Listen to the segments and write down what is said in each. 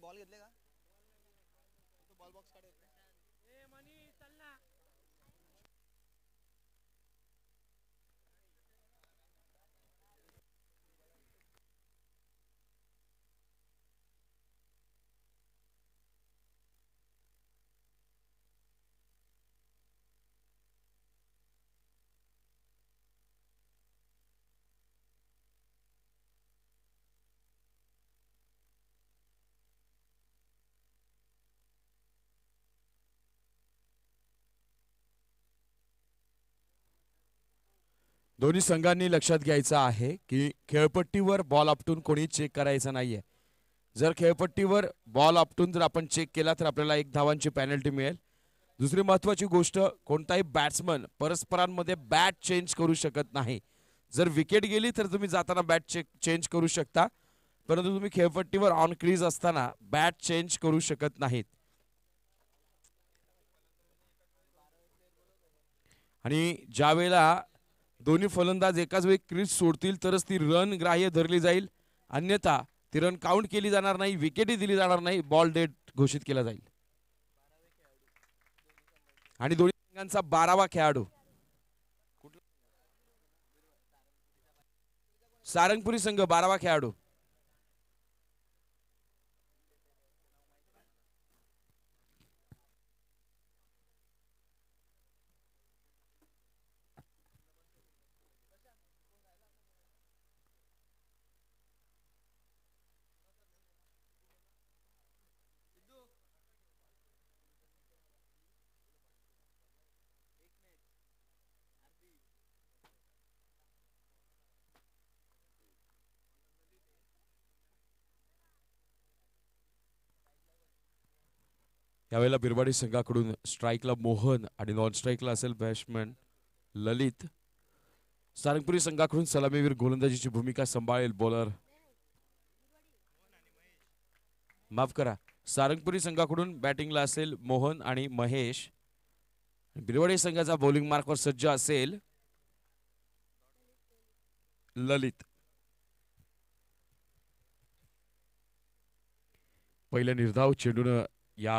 ball घेतले का ball box काढत दोन्ही संघांनी लक्षात घ्यायचं आहे की खेळपट्टीवर बॉल आपटून कोणी चेक करायचा नाहीये जर खेळपट्टीवर बॉल आपटून जर आपण चेक केला तर आपल्याला एक धावांची पॅनल्टी मिळेल दुसरी महत्वाची गोष्ट कोणताही बॅट्समन परस्परांमध्ये बॅट चेंज करू शकत नाही जर विकेट गेली तर तुम्ही जाताना बॅट चेक चेंज करू शकता परंतु तुम्ही खेळपट्टीवर ऑन क्रीज असताना बॅट चेंज करू शकत नाहीत आणि वेळेला दोन्ही फलंदाज एकाच वेळी क्रीज सोडतील तरच ती रन ग्राह्य धरली जाईल अन्यथा ती रन काउंट केली जाणार नाही विकेटही दिली जाणार नाही बॉल डेट घोषित केला जाईल आणि दोन्ही संघांचा बारावा खेळाडू सारंगपुरी संघ बारावा खेळाडू त्यावेळेला बिरवाडी संघाकडून स्ट्राईकला मोहन आणि नॉन स्ट्राईकला असेल बॅट्समॅन ललित सारंगपुरी संघाकडून सलामीवीर गोलंदाजीची भूमिका सांभाळेल बॉलर माफ करा सारंगपुरी संघाकडून बॅटिंगला असेल मोहन आणि महेश बिरवाडी संघाचा बॉलिंग मार्कवर सज्ज असेल ललित पहिल्या निर्धाव चेंडून या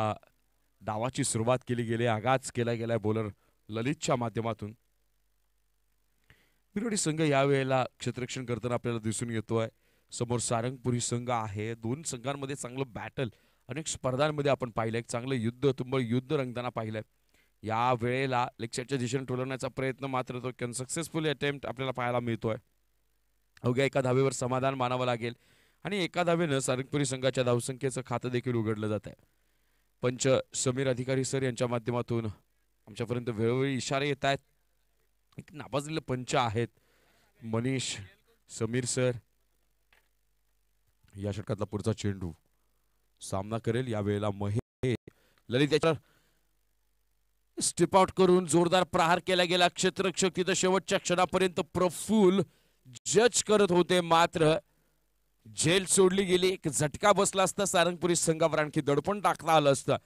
डावाची सुरुवात केली गेली आगाज केला गेलाय बॉलर ललितच्या माध्यमातून विरोधी संघ यावेळेला क्षेत्ररक्षण करताना आपल्याला दिसून येतोय समोर सारंगपुरी संघ आहे दोन संघांमध्ये चांगलं बॅटल अनेक स्पर्धांमध्ये आपण पाहिलंय चांगलं युद्ध तुंबळ युद्ध रंगताना पाहिलंय या वेळेला लेक्चरच्या दिशेने ठोलवण्याचा प्रयत्न मात्र तो सक्सेसफुल अटेम्प्ट आपल्याला पाहायला मिळतोय अवघ्या एका धावेवर समाधान मानावं लागेल आणि एका धावेनं सारंगपुरी संघाच्या धावसंख्येचं खातं देखील उघडलं जात आहे पंच समीर अधिकारी सर यांच्या माध्यमातून आमच्यापर्यंत वेळोवेळी इशारे येत आहेत एक नावाजलेले पंच आहेत मनीष समीर सर या षटकातला पुढचा चेंडू सामना करेल यावेळेला महे ललित याच्या आउट करून जोरदार प्रहार केला गेला क्षेत्रक्षक तिथं शेवटच्या क्षणापर्यंत प्रफुल जज करत होते मात्र जेल सोडली गेली एक झटका बसला असता सारंगपुरी संघावर आणखी दडपण टाकता आलं असतं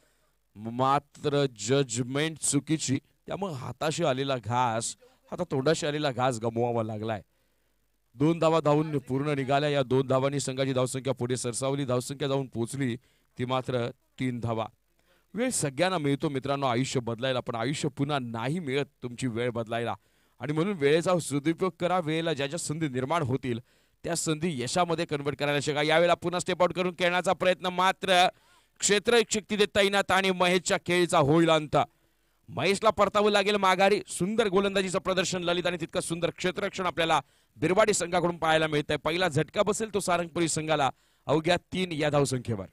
मात्र जजमेंट चुकीची त्यामुळे हाताशी आलेला घास आता तोंडाशी आलेला घास गमवावा लागलाय दोन धावा धावून पूर्ण निघाल्या या दोन धावांनी संघाची धावसंख्या पुढे सरसावली धावसंख्या जाऊन पोहोचली ती मात्र तीन धावा वेळ सगळ्यांना मिळतो मित्रांनो आयुष्य बदलायला पण आयुष्य पुन्हा नाही मिळत तुमची वेळ बदलायला आणि म्हणून वेळेचा सदुपयोग करा वेळेला ज्या ज्या संधी निर्माण होतील त्या संधी यशामध्ये कन्वर्ट करायला शिका यावेळेला पुन्हा स्टेप आउट करून खेळण्याचा प्रयत्न मात्र क्षेत्र तिथे तैनात आणि महेशच्या खेळीचा होईल अंत महेशला परतावं लागेल माघारी सुंदर गोलंदाजीचं प्रदर्शन ललित आणि तितकं सुंदर क्षेत्ररक्षण आपल्याला बिरवाडी संघाकडून पाहायला मिळतंय पहिला झटका बसेल तो सारंगपुरी संघाला अवघ्या तीन या धावसंख्येवर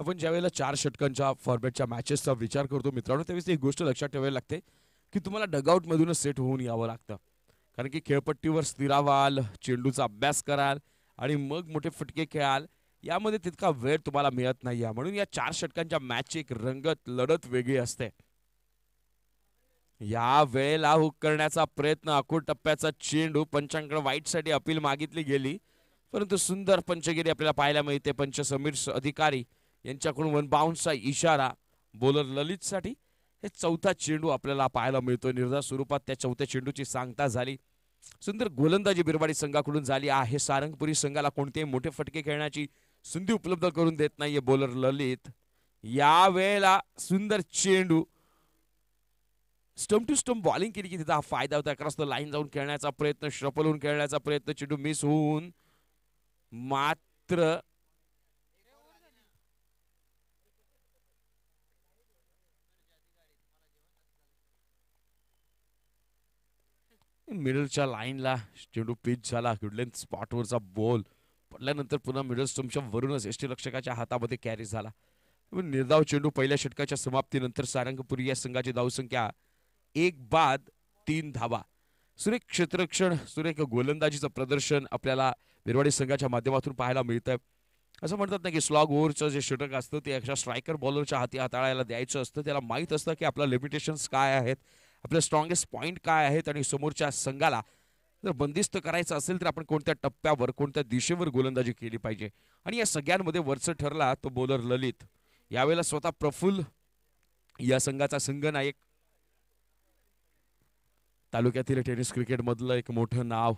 आपण ज्यावेळेला चार षटकांच्या फॉर्मॅटच्या मॅचेसचा विचार करतो मित्रांनो त्यावेळेस एक गोष्ट लक्षात ठेवायला लागते की तुम्हाला डगआउटमधूनच सेट होऊन यावं लागतं कारण की खेळपट्टीवर स्थिरावाल चेंडूचा अभ्यास कराल आणि मग मोठे फटके खेळाल यामध्ये तितका वेळ तुम्हाला मिळत नाही म्हणून या चार षटकांच्या मॅचची एक रंगत लढत वेगळी असते या वेळेला हुक करण्याचा प्रयत्न आखूड टप्प्याचा चेंडू पंचांकडे वाईट साठी अपील मागितली गेली परंतु सुंदर पंचगिरी आपल्याला पाहायला मिळते पंच समीर अधिकारी यांच्याकडून वन बाउन्सचा इशारा बॉलर ललितसाठी हे चौथा चेंडू आपल्याला पाहायला मिळतो निर्धार स्वरूपात त्या चौथ्या चेंडूची सांगता झाली सुंदर गोलंदाजी बिरवाडी संघाकडून झाली आहे सारंगपुरी संघाला कोणतेही मोठे फटके खेळण्याची संधी उपलब्ध करून देत नाहीये बॉलर ललित या सुंदर चेंडू स्टंप टू स्टंप बॉलिंग केली की तिचा हा फायदा होता क्रॉस लाईन जाऊन खेळण्याचा प्रयत्न श्रपल होऊन खेळण्याचा प्रयत्न चेंडू मिस होऊन मात्र मिडलच्या लाईनला चेंडू पिच झाला हिडलेन स्पॉटवरचा बॉल पडल्यानंतर पुन्हा मिडल स्टम्पच्या वरूनच एस टी रक्षकाच्या हातामध्ये कॅरी झाला निर्धाव चेंडू पहिल्या षटकाच्या समाप्तीनंतर सारंगपुरी या संघाची धावसंख्या एक बाद तीन धावा सुरेख क्षेत्ररक्षण सुरेख गोलंदाजीचं प्रदर्शन आपल्याला विरवाडी संघाच्या माध्यमातून पाहायला मिळतंय असं म्हणतात ना की स्लॉग ओव्हरचं जे षटक असतं ते अशा स्ट्रायकर बॉलरच्या हाती हाताळायला द्यायचं असतं त्याला माहीत असतं की आपल्या लिमिटेशन्स काय आहेत आपले स्ट्रॉंगेस्ट पॉईंट काय आहेत आणि समोरच्या संघाला जर बंदिस्त करायचं असेल तर आपण कोणत्या टप्प्यावर कोणत्या दिशेवर गोलंदाजी केली पाहिजे आणि या सगळ्यांमध्ये वरच ठरला तो बॉलर ललित यावेळेला स्वतः प्रफुल्ल या संघाचा नायक तालुक्यातील टेनिस क्रिकेटमधलं एक मोठं नाव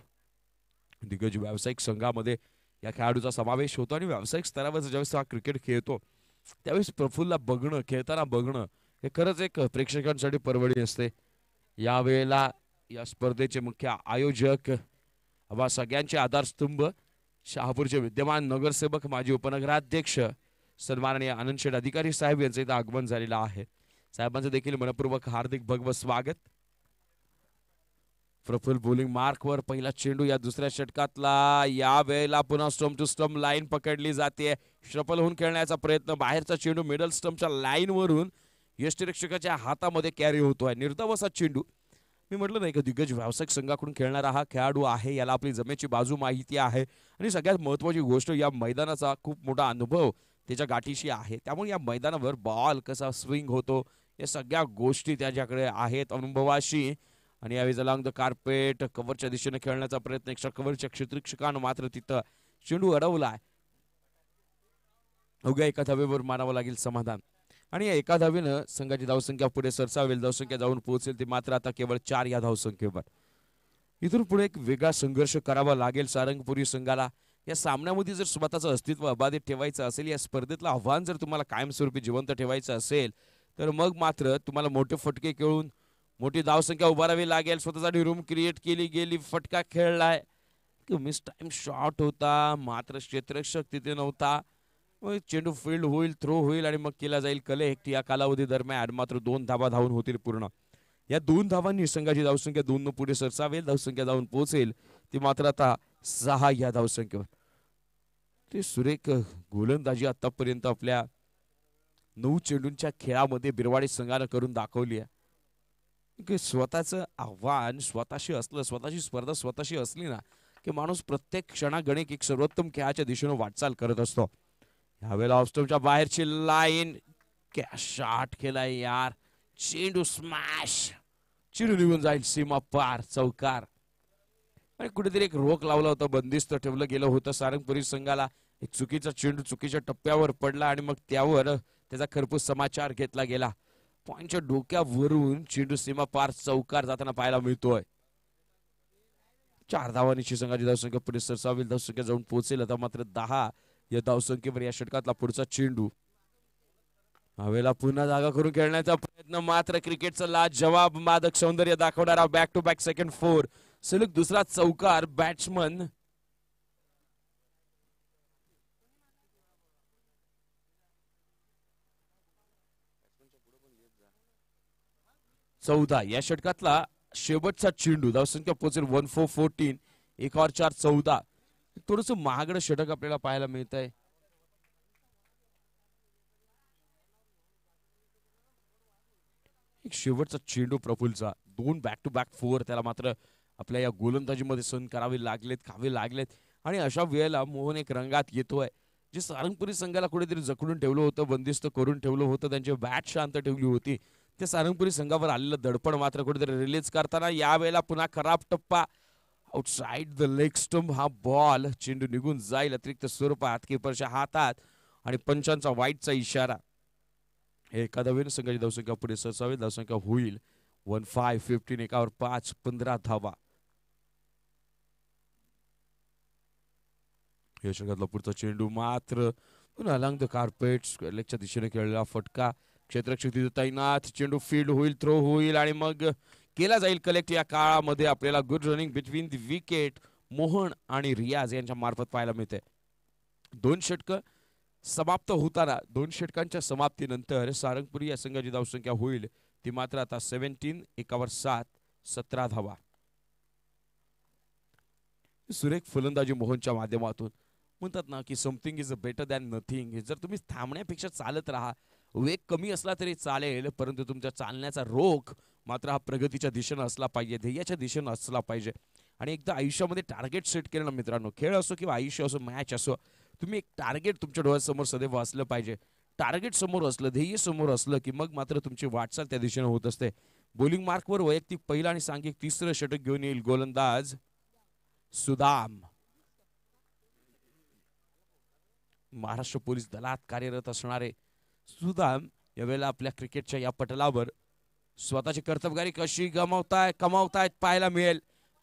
दिग्गज व्यावसायिक संघामध्ये या खेळाडूचा समावेश होतो आणि व्यावसायिक स्तरावर ज्यावेळेस हा क्रिकेट खेळतो त्यावेळेस प्रफुल्लला बघणं खेळताना बघणं हे खरंच एक प्रेक्षकांसाठी परवडी असते यावेळेला या स्पर्धेचे मुख्य आयोजक वा सगळ्यांचे आधारस्तंभ शहापूरचे विद्यमान नगरसेवक माजी उपनगराध्यक्ष सन्माननीय आनंदशेठ अधिकारी साहेब यांचं इथं आगमन झालेलं आहे साहेबांचं देखील मनपूर्वक हार्दिक भगवत स्वागत प्रफुल बोलिंग मार्कवर पहिला चेंडू या दुसऱ्या षटकातला या वेळेला पुन्हा स्टम्प टू स्टम्प लाईन पकडली जाते श्रफल होऊन खेळण्याचा प्रयत्न बाहेरचा चेंडू मिडल स्टम्पच्या लाईनवरून यष्टीरक्षकाच्या हातामध्ये कॅरी होतोय आहे चेंडू मी म्हटलं नाही का दिग्गज व्यावसायिक संघाकडून खेळणारा हा खेळाडू आहे याला आपली जमेची बाजू माहिती आहे आणि सगळ्यात महत्वाची गोष्ट या मैदानाचा खूप मोठा अनुभव त्याच्या गाठीशी आहे त्यामुळे या मैदानावर बॉल कसा स्विंग होतो या सगळ्या गोष्टी त्याच्याकडे आहेत अनुभवाशी आणि यावेळी अलॉंग द कार्पेट कव्हरच्या दिशेने खेळण्याचा प्रयत्न एक्स्ट्रा कव्हरच्या क्षेत्रिक्षकानं मात्र तिथं चेंडू अडवला आहे अवघ्या एका थवेवर मारावं लागेल समाधान आणि एका धावीनं संघाची धावसंख्या पुढे सरसावेल धावसंख्या जाऊन पोहोचेल ती मात्र आता केवळ चार या धावसंख्येवर इथून पुढे एक वेगळा संघर्ष करावा लागेल सारंगपुरी संघाला या सामन्यामध्ये जर स्वतःचं अस्तित्व अबाधित ठेवायचं असेल या स्पर्धेतलं आव्हान जर तुम्हाला कायमस्वरूपी जिवंत ठेवायचं असेल तर मग मात्र तुम्हाला मोठे फटके खेळून मोठी धावसंख्या उभारावी लागेल स्वतःसाठी रूम क्रिएट केली गेली फटका खेळलाय मिस टाइम शॉट होता मात्र क्षेत्ररक्षक तिथे नव्हता चेंडू फील्ड होईल थ्रो होईल आणि मग केला जाईल कले हेक्टी या कालावधी दरम्यान मात्र दोन धावा धावून होतील पूर्ण या दोन धावांनी संघाची धावसंख्या दोन पुढे सरसावेल धावसंख्या धावून पोहोचेल ती मात्र आता सहा या धावसंख्येवर ते सुरेख गोलंदाजी आतापर्यंत आपल्या नऊ चेंडूंच्या खेळामध्ये बिरवाडी संघानं करून दाखवली आहे की स्वतःचं आव्हान स्वतःशी असलं स्वतःची स्पर्धा स्वतःशी असली ना की माणूस प्रत्येक क्षणागणिक एक सर्वोत्तम खेळाच्या दिशेनं वाटचाल करत असतो यावेळेला ऑफस्टमच्या बाहेरची लाईन शॉट केलाय यार चेंडू स्मॅश चेंडू निघून जाईल सीमा पार चौकार आणि कुठेतरी एक रोख लावला होता बंदिस्त ठेवलं गेलं होतं सारंगपुरी संघाला एक चुकीचा चेंडू चुकीच्या टप्प्यावर पडला आणि मग त्यावर त्याचा खरपूस समाचार घेतला गेला पॉईंटच्या डोक्यावरून चेंडू सीमा पार चौकार जाताना पाहायला मिळतोय चार धावांची संघाची धावसंख्या परिसर सरसावी धावसंख्या जाऊन पोहोचेल आता मात्र दहा या धावसंख्येवर या षटकातला पुढचा चेंडू हवेला पुन्हा जागा करून खेळण्याचा प्रयत्न मात्र क्रिकेटचा लाज जवाब मादक सौंदर्य दाखवणारा back to back second four सलग दुसरा चौकार बॅट्समन चौदा या षटकातला शेवटचा चेंडू धावसंख्या पोहोचेल वन फोर फोर्टीन एक और चार चौदा थोडस महागड षटक आपल्याला पाहायला मिळत आहे एक शेवटचा चेंडू प्रफुलचा दोन बॅक टू बॅक फोर त्याला मात्र आपल्या या गोलंदाजीमध्ये सण करावे लागलेत खावे लागलेत आणि अशा वेळेला मोहन एक रंगात येतोय जे सारंगपुरी संघाला कुठेतरी जखडून ठेवलं होतं बंदिस्त करून ठेवलं होतं त्यांची बॅट शांत ठेवली होती त्या सारंगपुरी संघावर आलेलं दडपण मात्र कुठेतरी रिलीज करताना यावेळेला पुन्हा खराब टप्पा आउटसाइड द लेग स्टंप हा बॉल चेंडू निघून जाईल अतिरिक्त स्वरूपात किपरच्या हातात आणि पंचांचा वाईटचा इशारा हे एका धावेनं संघाची धावसंख्या पुढे सरसावी धावसंख्या होईल वन फाय फिफ्टीन एकावर पाच पंधरा धावा या षटकातला पुढचा चेंडू मात्र अलंग द कार्पेट लेगच्या दिशेने खेळलेला फटका क्षेत्रक्षेत्री तैनात चेंडू फील्ड होईल थ्रो होईल आणि मग केला जाईल कलेक्ट या काळामध्ये आपल्याला good running between the wicket Mohan आणि रियाज यांच्या मार्फत पाहायला मिळते दोन षटक समाप्त होताना दोन षटकांच्या समाप्तीनंतर सारंगपुरी या संघाची धावसंख्या होईल ती मात्र आता सेव्हन्टीन एकावर सात सतरा धावा सुरेख फलंदाजी मोहनच्या माध्यमातून म्हणतात ना की something is better than nothing जर तुम्ही थांबण्यापेक्षा चालत राहा वेग कमी असला तरी चालेल परंतु तुमच्या चालण्याचा रोख मात्र हा प्रगतीच्या दिशेनं असला पाहिजे ध्येयाच्या दिशेनं असला पाहिजे आणि एकदा आयुष्यामध्ये टार्गेट सेट केलं ना मित्रांनो खेळ असो किंवा आयुष्य असो मॅच असो तुम्ही एक टार्गेट तुमच्या डोळ्यासमोर सदैव असलं पाहिजे टार्गेट समोर असलं ध्येय समोर असलं की मग मात्र तुमची वाटचाल त्या दिशेनं होत असते बॉलिंग मार्कवर वैयक्तिक पहिला आणि सांघिक तिसरं षटक घेऊन येईल गोलंदाज सुदाम महाराष्ट्र पोलीस दलात कार्यरत असणारे सुदाम यावेळेला आपल्या क्रिकेटच्या या पटलावर स्वतःची कर्तबगारी कशी गमावताय कमावतायत पाहायला मिळेल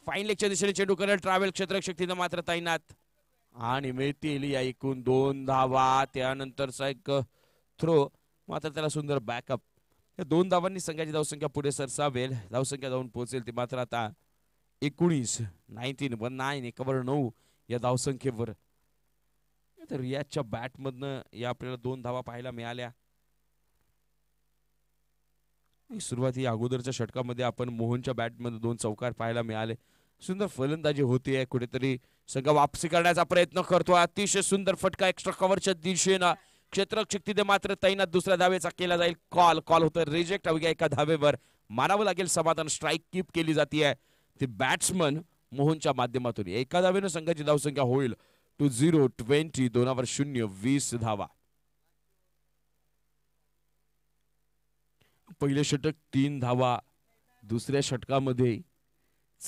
फाईन लेगच्या दिशेने चेंडू करेल ट्रॅव्हल क्षेत्र तिथं मात्र तैनात आणि मिळतील या एकूण दोन धावा त्यानंतर एक थ्रो मात्र त्याला सुंदर बॅकअप या दोन धावांनी संघाची धावसंख्या पुढे सरसावेल धावसंख्या जाऊन पोहोचेल ती मात्र आता एकोणीस नाईन्टीन वन नाईन एकावर नऊ या धावसंख्येवर तर रियाजच्या बॅटमधनं या आपल्याला दोन धावा पाहायला मिळाल्या सुरुवाती अगोदरच्या षटकामध्ये आपण मोहनच्या बॅटमध्ये दोन चौकार पाहायला मिळाले सुंदर फलंदाजी आहे कुठेतरी संघ वापसी करण्याचा प्रयत्न करतो अतिशय सुंदर फटका एक्स्ट्रा कव्हरच्या दिशेनं क्षेत्रक्षक तिथे मात्र तैनात दुसऱ्या धावेचा केला जाईल कॉल कॉल होतं रिजेक्ट हवी एका धावेवर मारावं लागेल समाधान स्ट्राईक कीप केली आहे ती बॅट्समन मोहनच्या माध्यमातून एका धावेनं संघाची धावसंख्या होईल टू झिरो ट्वेंटी दोनावर शून्य वीस धावा पहिले षटक तीन धावा दुसऱ्या षटकामध्ये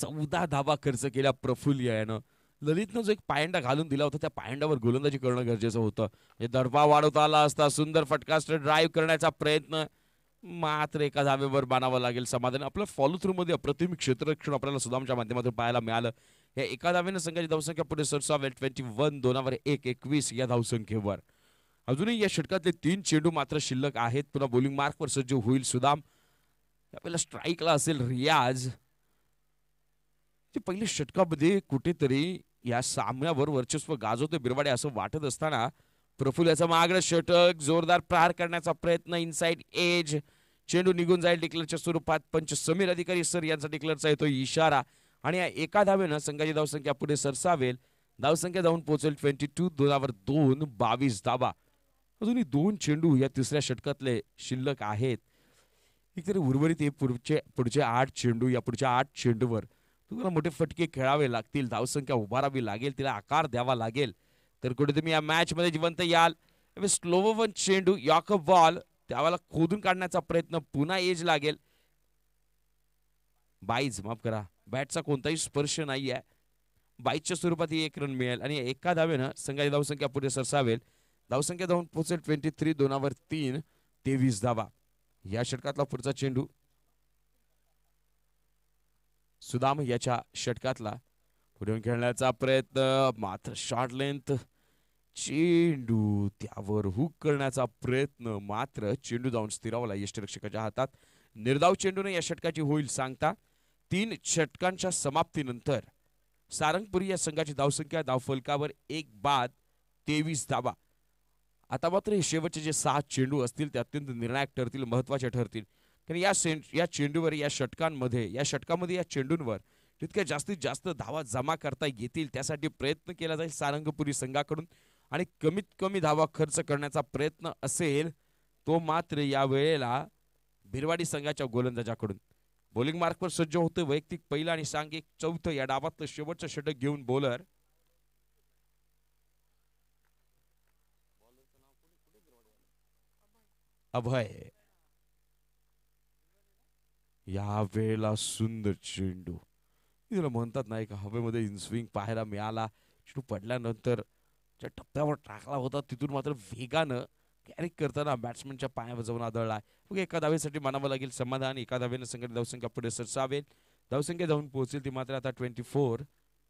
चौदा धावा खर्च केला प्रफुल्ल यानं ललितनं जो एक पायंडा घालून दिला होता त्या पायंडावर गोलंदाजी करणं गरजेचं होतं हे दडपा वाढवता आला असता सुंदर फटकास्ट ड्राईव्ह करण्याचा प्रयत्न मात्र एका धावेवर बनावं लागेल समाधान आपलं फॉलो थ्रू मध्ये अप्रतिम क्षेत्ररक्षण आपल्याला सुदामच्या माध्यमातून पाहायला मिळालं या एका धावेनं संघाची धावसंख्या पुढे वेल ट्वेंटी वन दोनावर एक एकवीस या धावसंख्येवर अजूनही या षटकातले तीन चेंडू मात्र शिल्लक आहेत पुन्हा बॉलिंग मार्कवर सज्ज होईल सुदाम आपल्याला स्ट्राईकला असेल रियाज ते पहिल्या षटकामध्ये कुठेतरी या सामन्यावर वर्चस्व गाजवते बिरवाडे असं वाटत असताना प्रफुल्ल याचा मागणं षटक जोरदार प्रहार करण्याचा प्रयत्न इनसाइड एज चेंडू निघून जाईल डिक्लरच्या स्वरूपात पंच समीर अधिकारी सर यांचा डिक्लरचा येतो इशारा आणि या एका धावेनं संघाची धावसंख्या पुढे सरसावेल धावसंख्या जाऊन पोहोचेल ट्वेंटी टू दोनावर दोन बावीस धावा अजूनही दोन चेंडू या तिसऱ्या षटकातले शिल्लक आहेत तरी उर्वरित हे पुढचे पुढचे आठ चेंडू या पुढच्या आठ चेंडूवर तुम्हाला मोठे फटके खेळावे लागतील धावसंख्या उभारावी लागेल तिला आकार द्यावा लागेल तर कुठे तुम्ही या मध्ये जिवंत याल वन चेंडू यॉक बॉल त्यावाला खोदून काढण्याचा प्रयत्न पुन्हा एज लागेल बाईज माफ करा बॅटचा कोणताही स्पर्श नाही आहे बाईजच्या स्वरूपात ही एक रन मिळेल आणि एका धावेनं संघाची धावसंख्या पुढे सरसावेल धावसंख्या धावून पोहोचेल ट्वेंटी थ्री दोनावर तीन तेवीस धावा या षटकातला पुढचा चेंडू सुदाम याच्या षटकातला पुढे खेळण्याचा प्रयत्न मात्र शॉर्ट लेंथ चेंडू त्यावर हुक करण्याचा प्रयत्न मात्र चेंडू जाऊन स्थिरावला यष्टरक्षकाच्या हातात निर्धाव चेंडूने या षटकाची होईल सांगता तीन षटकांच्या समाप्तीनंतर सारंगपुरी या संघाची धावसंख्या धावफलकावर एक बाद तेवीस धावा आता मात्र हे शेवटचे जे सहा चेंडू असतील ते अत्यंत निर्णायक ठरतील महत्वाचे ठरतील कारण या या चेंडूवर या षटकांमध्ये या षटकामध्ये या चेंडूंवर तितक्या जास्तीत जास्त धावा जमा करता येतील त्यासाठी प्रयत्न केला जाईल सारंगपुरी संघाकडून आणि कमीत कमी धावा खर्च करण्याचा प्रयत्न असेल तो मात्र या वेळेला भिरवाडी संघाच्या गोलंदाजाकडून बॉलिंग मार्कवर सज्ज होते वैयक्तिक पहिला आणि सांघिक चौथं या डावातलं शेवटचं षटक घेऊन बॉलर अभय या वेळेला सुंदर चेंडू तिला म्हणतात नाही का हवेमध्ये इनस्विंग पाहायला मिळाला चेंडू पडल्यानंतर ज्या टप्प्यावर टाकला होता तिथून मात्र वेगानं कॅरी करताना बॅट्समनच्या पायावर जाऊन आदळला मग एका धावेसाठी मानावं लागेल समाधान एका धावेनं संघाने धावसंख्या पुढे सरसावेल धावसंख्या जाऊन पोहोचेल ती मात्र आता ट्वेंटी फोर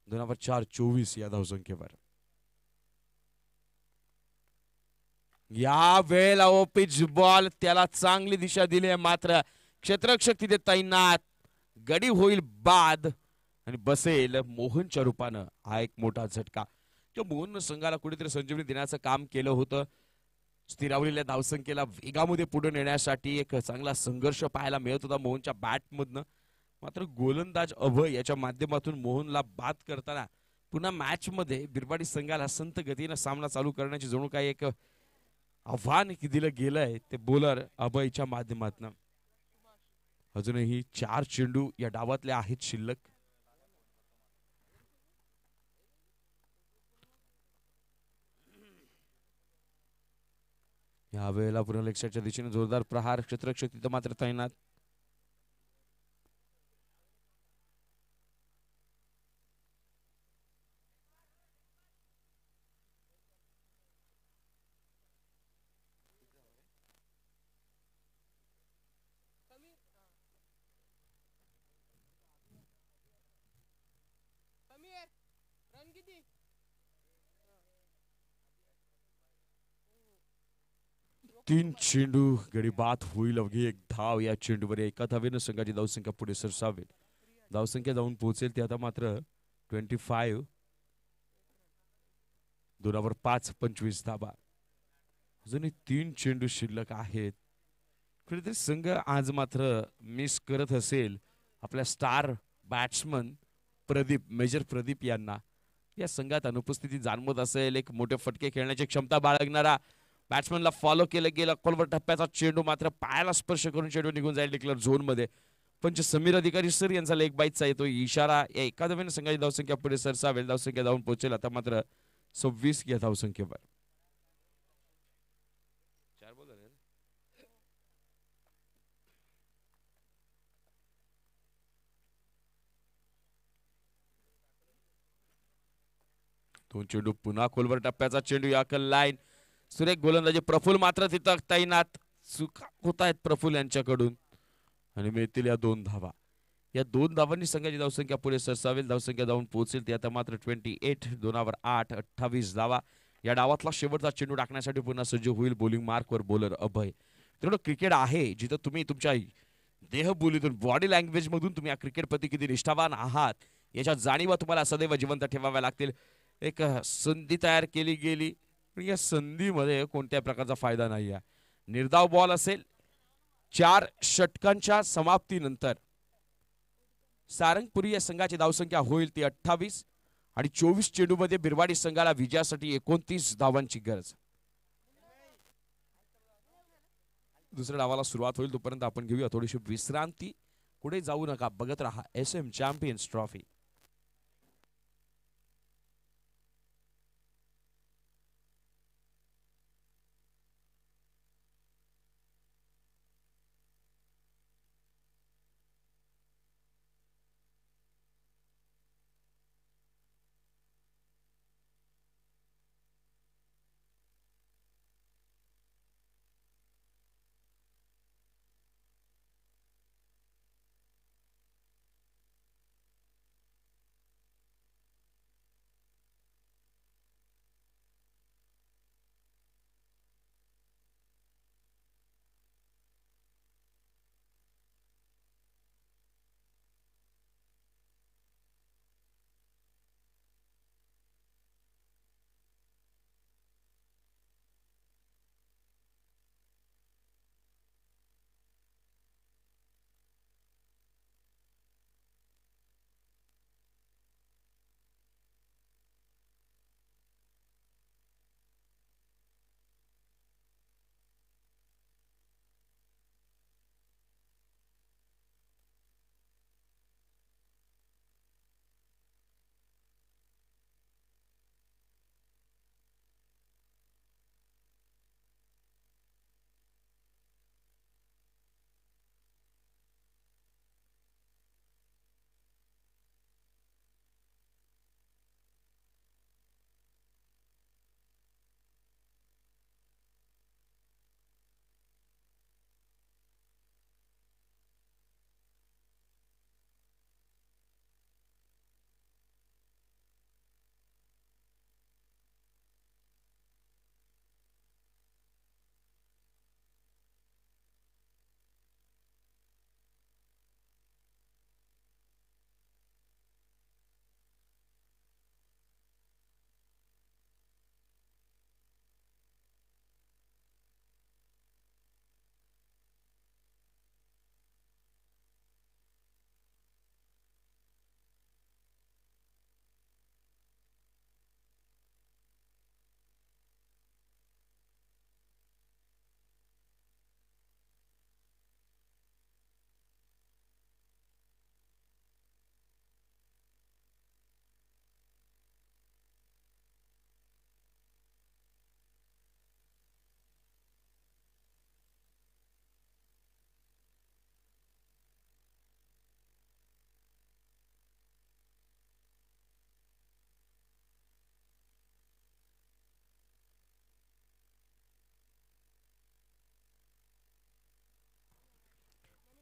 दोन हजार चार चोवीस या धावसंख्येवर या वेळेला ओ पिच बॉल त्याला चांगली दिशा दिली आहे मात्र क्षेत्ररक्षक तिथे तैनात गडी होईल बाद आणि बसेल मोहनच्या रूपानं हा एक मोठा झटका किंवा मोहन संघाला कुठेतरी संजीवनी देण्याचं काम केलं होतं स्थिरावलेल्या धावसंख्येला वेगामध्ये पुढे नेण्यासाठी एक चांगला संघर्ष पाहायला मिळत होता मोहनच्या बॅटमधनं मात्र गोलंदाज अभय याच्या माध्यमातून मोहनला बाद करताना पुन्हा मॅच मध्ये बिरबाडी संघाला संत गतीनं सामना चालू करण्याची जणू काही एक आव्हान दिलं गेलंय ते बोलर अभयच्या माध्यमातून अजूनही चार चेंडू या डावातले आहेत शिल्लक यावेळेला पुनर्लेक्षाच्या दिशेने जोरदार प्रहार क्षेत्रक्षेत्र मात्र तैनात तीन चेंडू गडी बात होईल अवघी एक धाव या चेंडूवर एका धावेनं संघाची धावसंख्या पुढे सरसावेल धावसंख्या जाऊन पोहोचेल ती आता मात्र ट्वेंटी फाईव्ह दोनावर पाच पंचवीस धाबा अजूनही तीन चेंडू शिल्लक आहेत कुठेतरी संघ आज मात्र मिस करत असेल आपल्या star batsman Pradeep major Pradeep यांना या संघात अनुपस्थिती जाणवत असेल एक मोठे फटके खेळण्याची क्षमता बाळगणारा बॅट्समॅनला फॉलो केलं गेलं अक्कलवर टप्प्याचा चेंडू मात्र पायाला स्पर्श करून चेंडू निघून जाईल डिक्लेअर मध्ये पंच समीर अधिकारी सर यांचा लेख बाईटचा येतो इशारा या एका धावेने संघाची धावसंख्या पुढे सर सावेल धावसंख्या धावून पोहोचेल आता मात्र सव्वीस या धावसंख्येवर दोन चेंडू पुन्हा खोलवर टप्प्याचा चेंडू या लाईन सुरेख गोलंदाजी प्रफुल मात्र तिथं तैनात चुका होत आहेत प्रफुल यांच्याकडून आणि मिळतील या दोन धावा या दोन धावांनी संघाची धावसंख्या पुढे सरसावेल धावसंख्या जाऊन पोहोचेल ती आता मात्र ट्वेंटी एट दोनावर आठ अठ्ठावीस धावा या डावातला शेवटचा चेंडू टाकण्यासाठी पुन्हा सज्ज होईल बॉलिंग मार्कवर बॉलर अभय तेवढं क्रिकेट आहे जिथं तुम्ही तुमच्या देहबोलीतून बॉडी लँग्वेज मधून तुम्ही या क्रिकेटप्रती किती निष्ठावान आहात याच्या जाणीवा तुम्हाला सदैव जिवंत ठेवाव्या लागतील एक संधी तयार केली गेली पण या संधीमध्ये कोणत्या प्रकारचा फायदा नाही आहे निर्धाव बॉल असेल चार षटकांच्या समाप्तीनंतर सारंगपुरी या संघाची धावसंख्या होईल ती अठ्ठावीस आणि चोवीस चेंडूमध्ये बिरवाडी संघाला विजयासाठी एकोणतीस धावांची गरज दुसऱ्या डावाला सुरुवात होईल तोपर्यंत आपण घेऊया थोडीशी विश्रांती कुठे जाऊ नका बघत राहा एस एम चॅम्पियन्स ट्रॉफी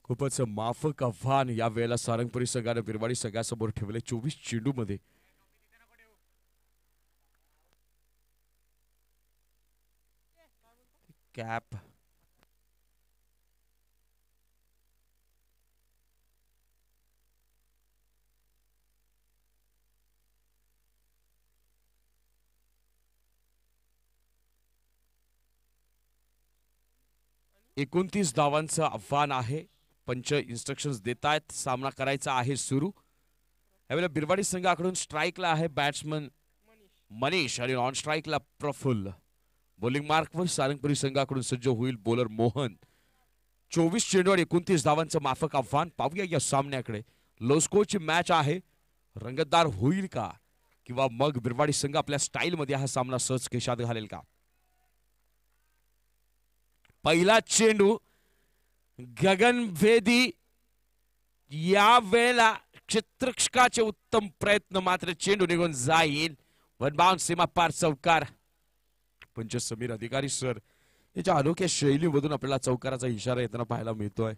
खूपच माफक आव्हान या वेळेला सारंगपुरी संघानं बिरवाडी संघासमोर ठेवले चोवीस मध्ये कॅप एकोणतीस धावांचं आव्हान आहे पंच इन्स्ट्रक्शन्स देत आहेत सामना करायचा आहे सुरू यावेळेला बिरवाडी संघाकडून स्ट्राईकला आहे बॅट्समन मनीष आणि ऑन स्ट्राईकला प्रफुल्ल बॉलिंग मार्कवर सारंगपुरी संघाकडून सज्ज होईल बॉलर मोहन चोवीस चेंडूवर एकोणतीस धावांचं माफक आव्हान पाहूया या सामन्याकडे लोस्कोची मॅच आहे रंगतदार होईल का किंवा मग बिरवाडी संघ आपल्या मध्ये हा सामना सहज केशात घालेल का पहिला चेंडू गगन या वेळेला क्षेत्रक्षकाचे उत्तम प्रयत्न मात्र चेंडू निघून जाईल वन बाउन सीमा पार चौकार पंच समीर अधिकारी सर याच्या अनोख्या शैलीमधून आपल्याला चौकाराचा इशारा येताना पाहायला मिळतोय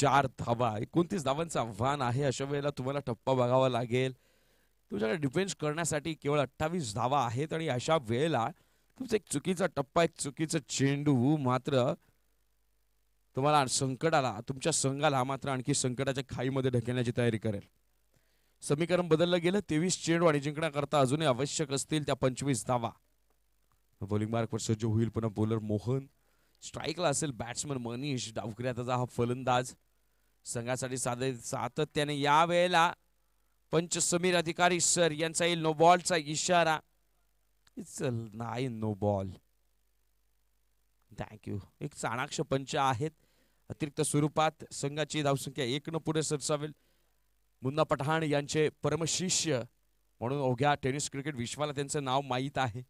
चार धावा एकोणतीस धावांचं आव्हान आहे अशा वेळेला तुम्हाला टप्पा बघावा लागेल तुमच्याकडे डिफेन्स करण्यासाठी केवळ अठ्ठावीस धावा आहेत आणि अशा वेळेला तुमचा एक चुकीचा टप्पा एक चुकीचा चेंडू मात्र तुम्हाला संकटाला तुमच्या संघाला मात्र आणखी संकटाच्या खाईमध्ये ढकलण्याची तयारी करेल समीकरण बदललं गेलं तेवीस चेंडू आणि जिंकण्याकरता अजूनही आवश्यक असतील त्या पंचवीस धावा बॉलिंग मार्कवर सज्ज होईल पुन्हा बॉलर मोहन स्ट्राईकला असेल बॅट्समन मनीष डावकर्याचा हा फलंदाज संघासाठी साधे सातत्याने या वेळेला पंच समीर अधिकारी सर यांचा येईल नो बॉलचा इशारा इट्स नाही नो बॉल थँक्यू एक चाणाक्ष पंच आहेत अतिरिक्त स्वरूपात संघाची धावसंख्या एक न पुढे सरसावेल मुन्ना पठाण यांचे परमशिष्य म्हणून अवघ्या टेनिस क्रिकेट विश्वाला त्यांचं नाव माहीत आहे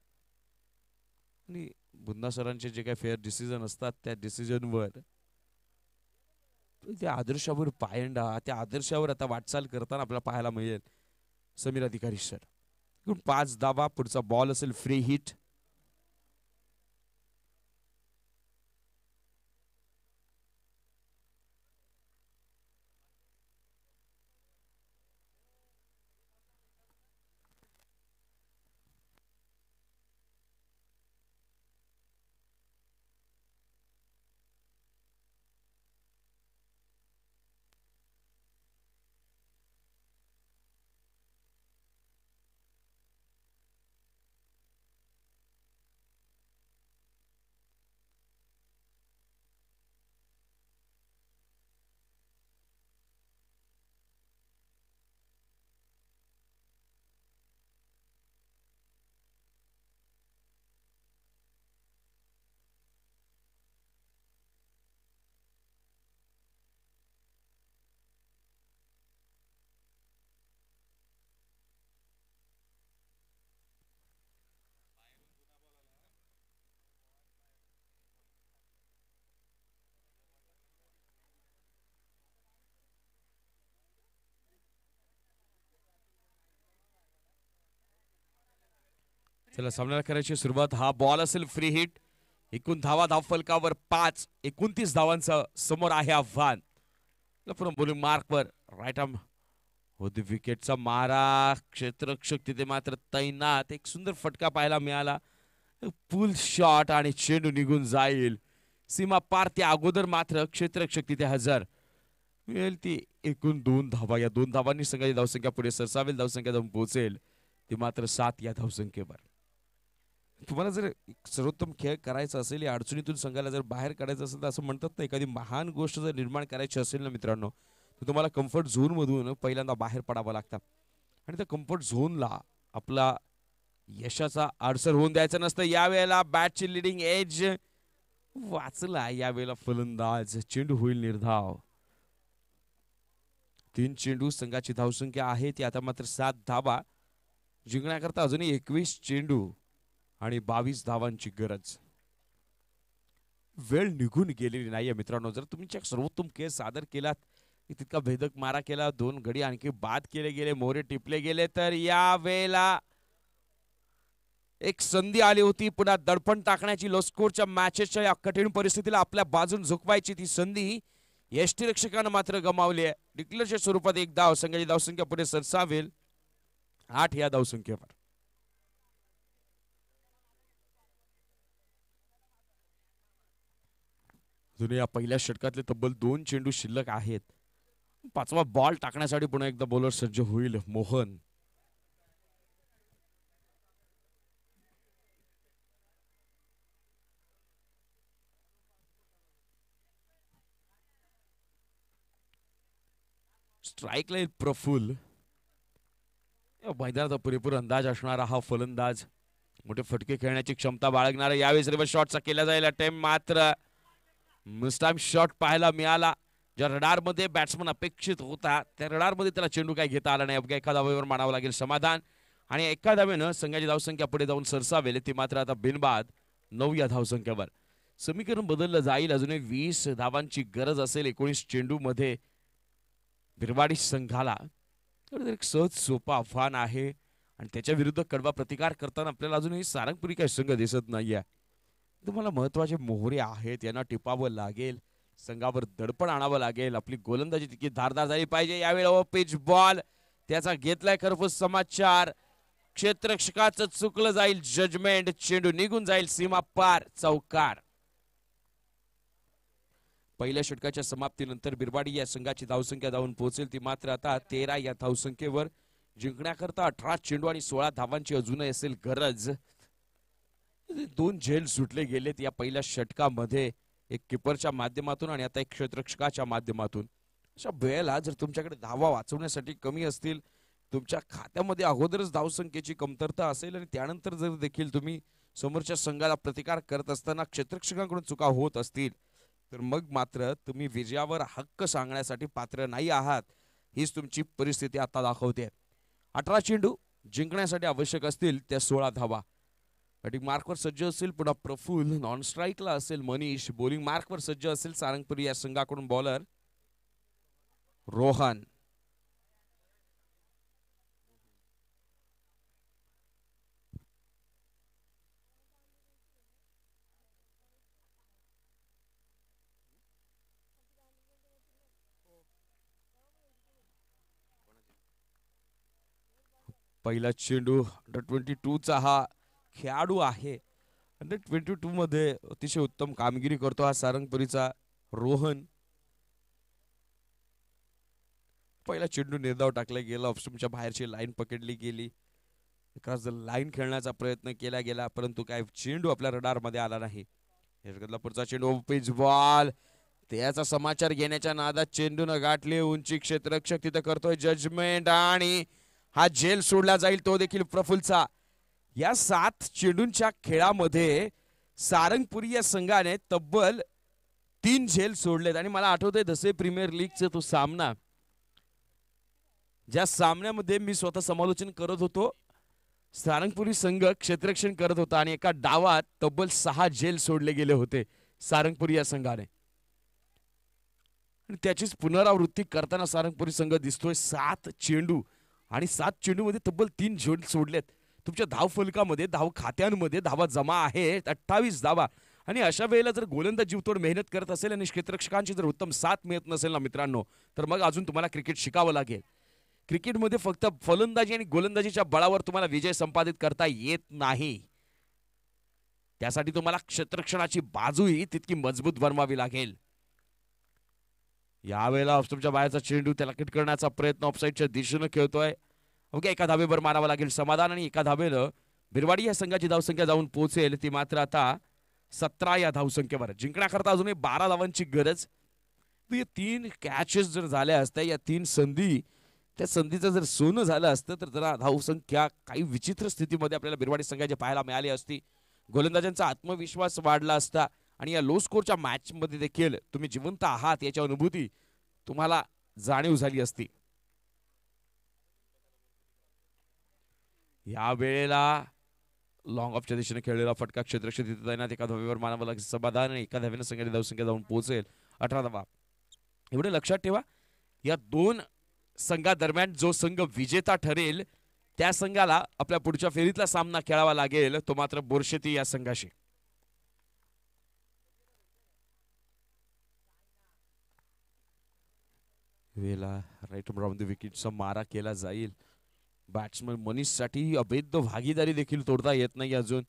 आणि बुन्ना सरांचे जे काही फेअर डिसिजन असतात त्या डिसिजनवर त्या आदर्शावर पायंडा त्या आदर्शावर आता वाटचाल करताना आपल्याला पाहायला मिळेल समीर अधिकारी सर पाच दाबा पुढचा बॉल असेल फ्री हिट चला सामना करायची सुरुवात हा बॉल असेल फ्री हिट एकूण धावा धाव फलकावर पाच एकोणतीस धावांचं समोर आहे आव्हान फ्रॉम बोलिंग मार्कवर राईट आर्म होती विकेटचा मारा क्षेत्ररक्षक तिथे मात्र तैनात एक सुंदर फटका पाहायला मिळाला पुल शॉट आणि चेंडू निघून जाईल सीमा पार त्या अगोदर मात्र क्षेत्रक्षक तिथे हजर मिळेल ती एकूण दोन धावा या दोन धावांनी संघाची धावसंख्या पुढे सरसावेल धावसंख्या जाऊन पोहोचेल ती मात्र सात या धावसंख्येवर तुम्हाला जर सर्वोत्तम खेळ करायचा असेल या अडचणीतून संघाला जर बाहेर काढायचं असेल तर असं म्हणतात ना एखादी महान गोष्ट जर निर्माण करायची असेल ना मित्रांनो तर तुम्हाला कम्फर्ट झोनमधून पहिल्यांदा बाहेर पडावं लागतं आणि त्या कम्फर्ट झोनला आपला यशाचा आडसर होऊन द्यायचा नसतं यावेळेला बॅटची लिडिंग एज वाचला यावेळेला फलंदाज चेंडू होईल निर्धाव तीन चेंडू संघाची धावसंख्या आहे ती आता मात्र सात धाबा जिंकण्याकरता अजूनही एकवीस चेंडू आणि बावीस धावांची गरज वेळ निघून गेलेली नाही मित्रांनो जर तुम्ही सर्वोत्तम केस सादर केलात तितका भेदक मारा केला दोन घडी आणखी बाद केले गेले मोरे टिपले गेले तर या वेळेला एक संधी आली होती पुन्हा दडपण टाकण्याची लोस्कोरच्या मॅचेसच्या या कठीण परिस्थितीला आपल्या बाजून झुकवायची ती संधी यष्टी रक्षकानं मात्र गमावली आहे डिक्लेअरच्या स्वरूपात एक धाव संघाची धावसंख्या पुढे सरसावेल आठ या धावसंख्येवर जुने या पहिल्या षटकातले तब्बल दोन चेंडू शिल्लक आहेत पाचवा बॉल टाकण्यासाठी पुन्हा एकदा बॉलर सज्ज होईल मोहन स्ट्राईक येईल प्रफुल मैदानाचा पुरेपूर अंदाज असणारा हा फलंदाज मोठे फटके खेळण्याची क्षमता बाळगणारा यावेळेस सर्व शॉटचा केला जाईल अटेम्प मात्र मिस शॉट पाहायला मिळाला ज्या रडारमध्ये बॅट्समन अपेक्षित होता त्या रडारमध्ये त्याला चेंडू काय घेता आला नाही अवघ्या एका धावेवर मानावं लागेल समाधान आणि एका धावेनं संघाची धावसंख्या पुढे जाऊन सरसावेल ती मात्र आता बिनबाद नऊ या धावसंख्येवर समीकरण बदललं जाईल अजूनही वीस धावांची गरज असेल एकोणीस मध्ये बिरवाडी संघाला एक सहज सोपं आव्हान आहे आणि त्याच्या विरुद्ध कडवा प्रतिकार करताना आपल्याला अजूनही सारंगपुरी काही संघ दिसत नाही आहे तुम्हाला महत्वाचे मोहरे आहेत यांना टिपावं लागेल संघावर दडपण आणावं लागेल आपली गोलंदाजी तितकी धारदार झाली पाहिजे यावेळी पिच बॉल त्याचा घेतलाय खरपूस समाचार क्षेत्रक्षकाच चुकलं जाईल जजमेंट चेंडू निघून जाईल सीमा पार चौकार पहिल्या षटकाच्या समाप्तीनंतर बिरवाडी या संघाची धावसंख्या जाऊन पोहोचेल ती मात्र आता तेरा या धावसंख्येवर जिंकण्याकरता अठरा चेंडू आणि सोळा धावांची अजूनही असेल गरज दोन झेल सुटले गेलेत या पहिल्या षटकामध्ये एक किपरच्या माध्यमातून आणि आता एक क्षेत्रक्षकाच्या माध्यमातून अशा वेळेला जर तुमच्याकडे धावा वाचवण्यासाठी कमी असतील तुमच्या खात्यामध्ये अगोदरच धावसंख्येची कमतरता असेल आणि त्यानंतर जर देखील तुम्ही समोरच्या संघाला प्रतिकार करत असताना क्षेत्रक्षकांकडून चुका होत असतील तर मग मात्र तुम्ही विजयावर हक्क सांगण्यासाठी पात्र नाही आहात हीच तुमची परिस्थिती आता दाखवते अठरा चेंडू जिंकण्यासाठी आवश्यक असतील त्या सोळा धावा बॅटिंग मार्कवर सज्ज असेल पुढा प्रफुल नॉन स्ट्राईकला असेल मनीष बॉलिंग मार्कवर सज्ज असेल सारंगपुरी या संघाकडून बॉलर रोहन पहिला चेंडू अंडर ट्वेंटी चा हा खेळाडू आहे अंडर ट्वेंटी टूमध्ये अतिशय उत्तम कामगिरी करतो हा सारंगपुरीचा रोहन पहिला चेंडू निर्धाव टाकला गेला बाहेरची लाईन पकडली गेली एकाच लाईन खेळण्याचा प्रयत्न केला गेला परंतु काय चेंडू आपल्या रडारमध्ये आला नाही पुढचा चेंडू पिच बॉल त्याचा समाचार घेण्याच्या नादात चेंडून गाठले उंची क्षेत्ररक्षक तिथं करतोय जजमेंट आणि हा जेल सोडला जाईल तो देखील प्रफुल्लचा या सात चेंडूंच्या खेळामध्ये सारंगपुरी या संघाने तब्बल तीन झेल सोडलेत आणि मला आठवतंय दसे प्रीमियर लीगचा तो सामना ज्या सामन्यामध्ये मी स्वतः समालोचन करत होतो सारंगपुरी संघ क्षेत्ररक्षण करत होता आणि एका डावात तब्बल सहा झेल सोडले गेले होते सारंगपुरी या संघाने आणि त्याचीच पुनरावृत्ती करताना सारंगपुरी संघ दिसतोय सात चेंडू आणि सात चेंडूमध्ये तब्बल तीन झेल सोडलेत तुमच्या धाव फलकामध्ये धाव खात्यांमध्ये धावा जमा आहेत अठ्ठावीस धावा आणि अशा वेळेला जर गोलंदाज तोड मेहनत करत असेल आणि क्षेत्रक्षकांची जर उत्तम साथ मिळत नसेल ना मित्रांनो तर मग अजून तुम्हाला क्रिकेट शिकावं लागेल क्रिकेटमध्ये फक्त फलंदाजी आणि गोलंदाजीच्या बळावर तुम्हाला विजय संपादित करता येत नाही त्यासाठी तुम्हाला क्षेत्रक्षणाची बाजूही तितकी मजबूत बनवावी लागेल यावेळेला तुमच्या बाहेरचा चेंडू त्याला किट करण्याचा प्रयत्न ऑफसाईडच्या दिशेनं खेळतोय ओके एका धावेवर मारावं लागेल समाधान आणि एका धाबेनं बिरवाडी या संघाची धावसंख्या जाऊन पोहोचेल ती मात्र आता सतरा या धावसंख्येवर जिंकण्याकरता अजूनही बारा धावांची गरज या तीन कॅचेस जर झाल्या असत्या या तीन संधी त्या संधीचं जर सोनं झालं असतं तर जरा धावसंख्या काही विचित्र स्थितीमध्ये आपल्याला बिरवाडी संघाची पाहायला मिळाली असती गोलंदाजांचा आत्मविश्वास वाढला असता आणि या लो स्कोरच्या मॅचमध्ये देखील तुम्ही जिवंत आहात याच्या अनुभूती तुम्हाला जाणीव झाली असती या वेळेला लॉंग ऑफच्या दिशेने खेळलेला फटका क्षेत्रक्षेत्र तिथे तैनात एका धावेवर मानावं लागेल समाधान एका धावेनं धावसंख्या जाऊन पोहोचेल अठरा धावा एवढे लक्षात ठेवा या दोन संघादरम्यान जो संघ विजेता ठरेल त्या संघाला आपल्या पुढच्या फेरीतला सामना खेळावा लागेल तो मात्र बोरशेती या संघाशी वेला राईट विकेटचा मारा केला जाईल बॅट्समन मनीषसाठी अभेद्य भागीदारी देखील तोडता येत नाही अजून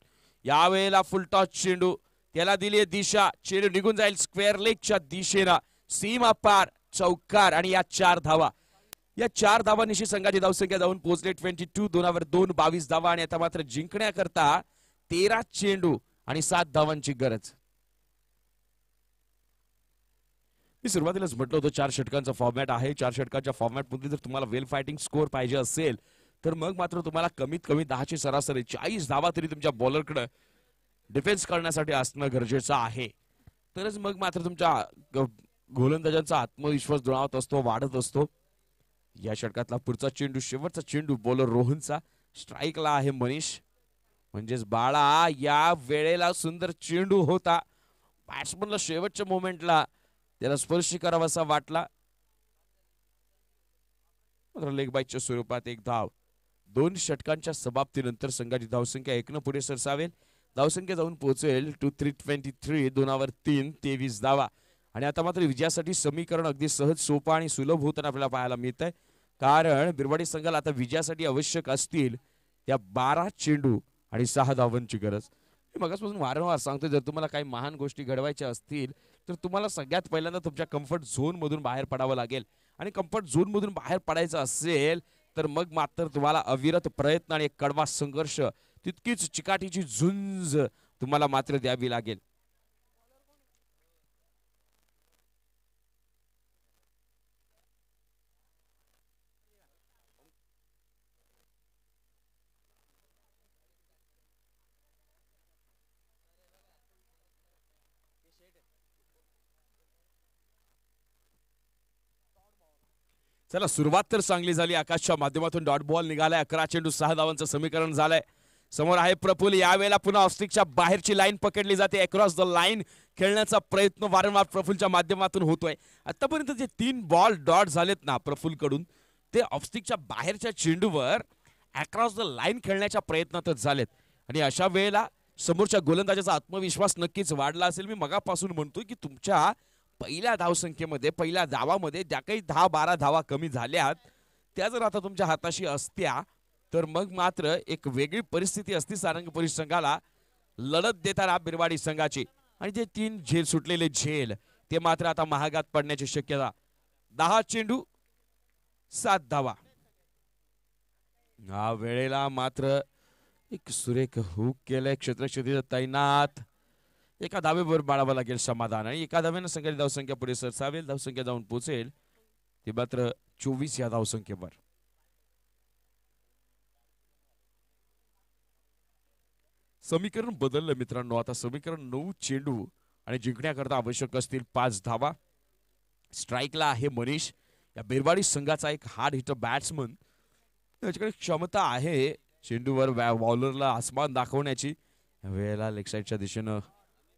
यावेळेला फुलटॉस चेंडू त्याला दिली दिशा चेंडू निघून जाईल स्क्वेअर लेगच्या दिशेला सीमा पार चौकार आणि या चार धावा या चार धावांशी संघाची धावसंख्या जाऊन पोहोचले ट्वेंटी टू दोनावर दोन बावीस धावा आणि आता मात्र जिंकण्याकरता तेरा चेंडू आणि सात धावांची गरज मी सुरुवातीलाच म्हटलं होतं चार षटकांचा फॉर्मॅट आहे चार षटकांच्या फॉर्मॅटमध्ये जर तुम्हाला वेल फायटिंग स्कोर पाहिजे असेल तर मग मात्र तुम्हाला कमीत कमी दहाची सरासरी चाळीस धावा तरी तुमच्या बॉलरकडं डिफेन्स करण्यासाठी असणं गरजेचं आहे तरच मग मात्र तुमच्या गोलंदाजांचा आत्मविश्वास जुळावत असतो वाढत असतो या षटकातला पुढचा चेंडू शेवटचा चेंडू बॉलर रोहनचा स्ट्राईकला आहे मनीष म्हणजेच बाळा या वेळेला सुंदर चेंडू होता बॅट्समनला शेवटच्या मोमेंटला त्याला स्पर्श करावासा वाटला लेग बाईच्या स्वरूपात एक धाव दोन षटकांच्या समाप्तीनंतर संघाची धावसंख्या एकनं पुढे सरसावेल धावसंख्या जाऊन पोहोचेल टू थ्री ट्वेंटी थ्री दोनावर तीन तेवीस धावा आणि आता मात्र विजयासाठी समीकरण अगदी सहज सोपं आणि सुलभ होताना आपल्याला पाहायला मिळत आहे कारण बिरवाडी संघाला आता विजयासाठी आवश्यक असतील त्या बारा चेंडू आणि सहा धावांची गरज मी मगासपासून वारंवार सांगतो जर तुम्हाला काही महान गोष्टी घडवायच्या असतील तर तुम्हाला सगळ्यात पहिल्यांदा तुमच्या कम्फर्ट झोनमधून बाहेर पडावं लागेल आणि कम्फर्ट झोनमधून बाहेर पडायचं असेल तर मग मात्र तुम्हाला अविरत प्रयत्न आणि कडवा संघर्ष तितकीच चिकाटीची झुंज तुम्हाला मात्र द्यावी लागेल चला सुरुवात तर चांगली झाली आकाशच्या माध्यमातून डॉट बॉल निघालाय अकरा चेंडू सहा धावांचं समीकरण झालंय समोर आहे प्रफुल यावेळेला पुन्हा ऑस्टिकच्या बाहेरची लाईन पकडली जाते अक्रॉस द लाईन खेळण्याचा प्रयत्न वारंवार प्रफुलच्या माध्यमातून होतोय आतापर्यंत जे तीन बॉल डॉट झालेत ना प्रफुलकडून ते ऑस्टिकच्या बाहेरच्या चेंडूवर अक्रॉस द लाईन खेळण्याच्या प्रयत्नातच झालेत आणि अशा वेळेला समोरच्या गोलंदाजाचा आत्मविश्वास नक्कीच वाढला असेल मी मगापासून म्हणतोय की तुमच्या पहिल्या धावसंख्येमध्ये पहिल्या धावामध्ये ज्या काही दहा बारा धावा कमी झाल्यात त्या जर आता तुमच्या हाताशी असत्या तर मग मात्र एक वेगळी परिस्थिती असती सारंग परिसंघाला लढत देताना बिरवाडी संघाची आणि जे तीन झेल सुटलेले झेल ते मात्र आता महागात पडण्याची शक्यता दहा चेंडू सात धावा या वेळेला मात्र एक सुरेख हुक केलंय क्षेत्रक्षेत्र तैनात एका दावेवर बाळावं लागेल समाधान आणि एका दाव्यानं संघाची धावसंख्या पुढे सरसावेल धावसंख्या जाऊन पोचेल ती मात्र चोवीस या धावसंख्येवर समीकरण बदललं मित्रांनो आता समीकरण नऊ चेंडू आणि जिंकण्याकरता आवश्यक असतील पाच धावा स्ट्राईकला आहे मनीष या बेरवाडी संघाचा एक हार्ड हिटर बॅट्समन त्याच्याकडे क्षमता आहे चेंडूवर बॉलरला आसमान दाखवण्याची वेळेला लेग दिशेनं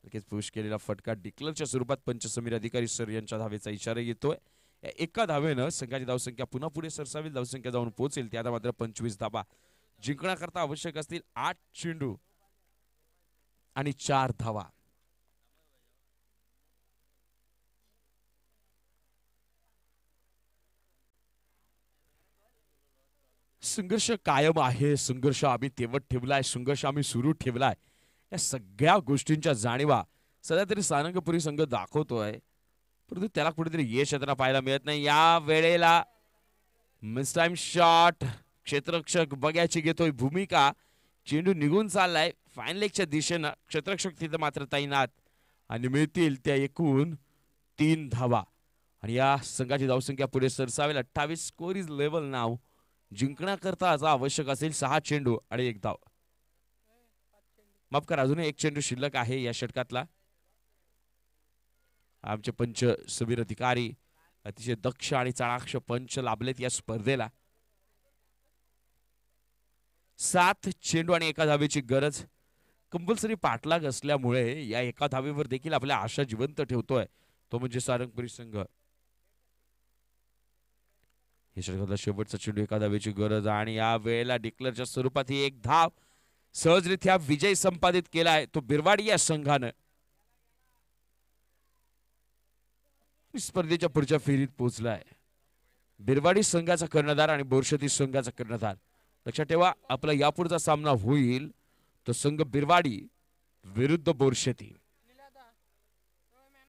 लगेच पुश केलेला फटका डिक्लरच्या स्वरूपात पंचसमीर अधिकारी सर यांच्या धावेचा इशारा येतोय या एका धावेनं संघाची धावसंख्या पुन्हा पुढे सरसावी धावसंख्या जाऊन पोहोचेल त्या मात्र पंचवीस धाबा जिंकण्याकरता आवश्यक असतील आठ चेंडू आणि चार धावा संघर्ष कायम आहे संघर्ष आम्ही तेवत ठेवलाय संघर्ष आम्ही सुरू ठेवलाय या सगळ्या गोष्टींच्या जाणीवा सध्या तरी सारंगपुरी संघ दाखवतोय परंतु त्याला कुठेतरी यश येताना पाहायला मिळत नाही या वेळेला मिस टाइम शॉट क्षेत्ररक्षक बघ्याची घेतोय भूमिका चेंडू निघून चाललाय फायनल एकच्या दिशेनं क्षेत्ररक्षक तिथं मात्र तैनात आणि मिळतील त्या एकूण तीन धावा आणि या संघाची धावसंख्या पुढे सरसावेल अठ्ठावीस स्कोर इज लेवल नाव जिंकण्याकरता आवश्यक असेल सहा चेंडू आणि एक धाव माफ करा अजून एक चेंडू शिल्लक आहे या षटकातला आमचे पंच सबीर अधिकारी अतिशय दक्ष आणि चाणाक्ष पंच लाभलेत या स्पर्धेला सात चेंडू आणि एका धावेची गरज कंपल्सरी पाठलाग असल्यामुळे या एका धावेवर देखील आपल्या आशा जिवंत ठेवतोय तो म्हणजे सारंगपुरी संघ या षटकातला शेवटचा चेंडू एका धावेची गरज आणि या वेळेला डिक्लरच्या स्वरूपात ही एक धाव सहजरित्या विजय संपादित केला आहे तो बिरवाडी या संघानं स्पर्धेच्या पुढच्या फेरीत पोहोचला आहे बिरवाडी संघाचा कर्णधार आणि बोरशती संघाचा कर्णधार लक्षात ठेवा आपला यापुढचा सामना होईल तो संघ बिरवाडी विरुद्ध बोरशती